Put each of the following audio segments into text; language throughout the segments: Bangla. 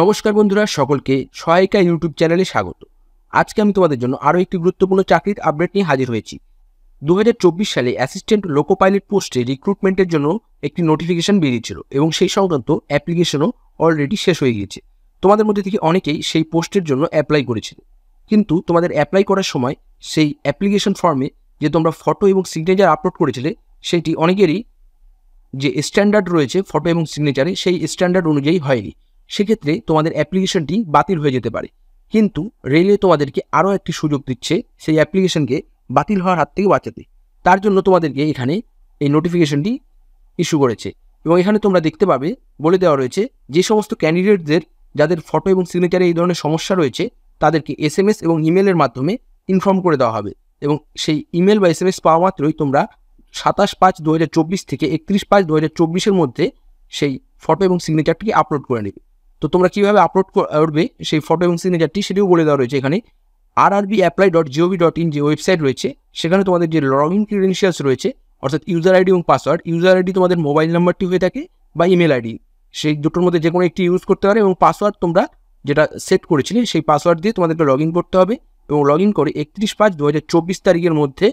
নমস্কার বন্ধুরা সকলকে সহায়িকা ইউটিউব চ্যানেলে স্বাগত আজকে আমি তোমাদের জন্য আরও একটি গুরুত্বপূর্ণ চাকরির আপডেট নিয়ে হাজির হয়েছি দু সালে অ্যাসিস্ট্যান্ট লোকো পাইলট পোস্টে রিক্রুটমেন্টের জন্য একটি নোটিফিকেশন বেরিয়েছিল এবং সেই সংক্রান্ত অ্যাপ্লিকেশনও অলরেডি শেষ হয়ে গিয়েছে তোমাদের মধ্যে থেকে অনেকেই সেই পোস্টের জন্য অ্যাপ্লাই করেছিল কিন্তু তোমাদের অ্যাপ্লাই করার সময় সেই অ্যাপ্লিকেশন ফর্মে যে তোমরা ফটো এবং সিগনেচার আপলোড করেছিলে সেটি অনেকেরই যে স্ট্যান্ডার্ড রয়েছে ফটো এবং সিগনেচারে সেই স্ট্যান্ডার্ড অনুযায়ী হয়নি সেক্ষেত্রে তোমাদের অ্যাপ্লিকেশনটি বাতিল হয়ে যেতে পারে কিন্তু রেলওয়ে তোমাদেরকে আরও একটি সুযোগ দিচ্ছে সেই অ্যাপ্লিকেশনকে বাতিল হওয়ার হাত থেকে বাঁচাতে তার জন্য তোমাদেরকে এখানে এই নোটিফিকেশনটি ইস্যু করেছে এবং এখানে তোমরা দেখতে পাবে বলে দেওয়া রয়েছে যে সমস্ত ক্যান্ডিডেটদের যাদের ফটো এবং সিগনেচারে এই ধরনের সমস্যা রয়েছে তাদেরকে এস এম এস এবং ইমেলের মাধ্যমে ইনফর্ম করে দেওয়া হবে এবং সেই ইমেল বা এস এম এস পাওয়া মাত্রই তোমরা সাতাশ পাঁচ দু থেকে একত্রিশ পাঁচ দু চব্বিশের মধ্যে সেই ফটো এবং সিগনেচারটিকে আপলোড করে নেবে তো তোমরা কীভাবে আপলোড করবে সেই ফটো এবং সিগনেচারটি সেটিও বলে দেওয়া রয়েছে এখানে আর RB apply dot gov dot in যে ওয়েবসাইট রয়েছে সেখানে তোমাদের যে লগ ইন ক্রিডেন্সিয়ালস রয়েছে অর্থাৎ ইউজার আইডি এবং পাসওয়ার্ড ইউজার আইডি তোমাদের মোবাইল নাম্বারটি হয়ে থাকে বা ইমেল আইডি সেই দুটোর মধ্যে যে কোনো একটি ইউজ করতে পারে এবং পাসওয়ার্ড তোমরা যেটা সেট করেছিলে সেই পাসওয়ার্ড দিয়ে তোমাদেরকে লগ ইন করতে হবে এবং লগ ইন করে একত্রিশ পাঁচ দু তারিখের মধ্যে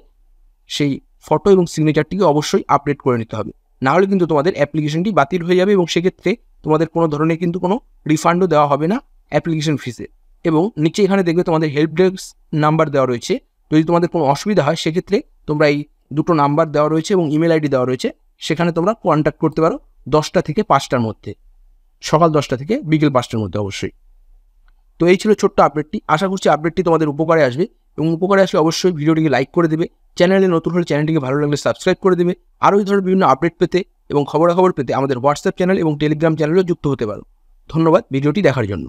সেই ফটো এবং সিগনেচারটিকে অবশ্যই আপডেট করে নিতে হবে নাহলে কিন্তু তোমাদের অ্যাপ্লিকেশনটি বাতিল হয়ে যাবে এবং সেক্ষেত্রে তোমাদের কোনো ধরনের কিন্তু কোনো রিফান্ডও দেওয়া হবে না অ্যাপ্লিকেশন ফিসে এবং নিচে এখানে দেখবে তোমাদের হেল্প ডেস্ক নাম্বার দেওয়া রয়েছে যদি তোমাদের কোনো অসুবিধা হয় সেক্ষেত্রে তোমরা এই দুটো নাম্বার দেওয়া রয়েছে এবং ইমেল আইডি দেওয়া রয়েছে সেখানে তোমরা কন্ট্যাক্ট করতে পারো দশটা থেকে পাঁচটার মধ্যে সকাল দশটা থেকে বিকেল পাঁচটার মধ্যে অবশ্যই তো এই ছিল ছোট্ট আপডেটটি আশা করছি আপডেটটি তোমাদের উপকারে আসবে এবং উপকারে আসলে অবশ্যই ভিডিওটিকে লাইক করে দেবে চ্যানেলে নতুন হলে চ্যানেলটিকে ভালো লাগলে সাবস্ক্রাইব করে দেবে আরও এই ধরনের বিভিন্ন আপডেট পেতে এবং খবরাখবর পেতে আমাদের হোয়াটসঅ্যাপ চ্যানেল এবং টেলিগ্রাম চ্যানেলেও যুক্ত হতে পারো ধন্যবাদ ভিডিওটি দেখার জন্য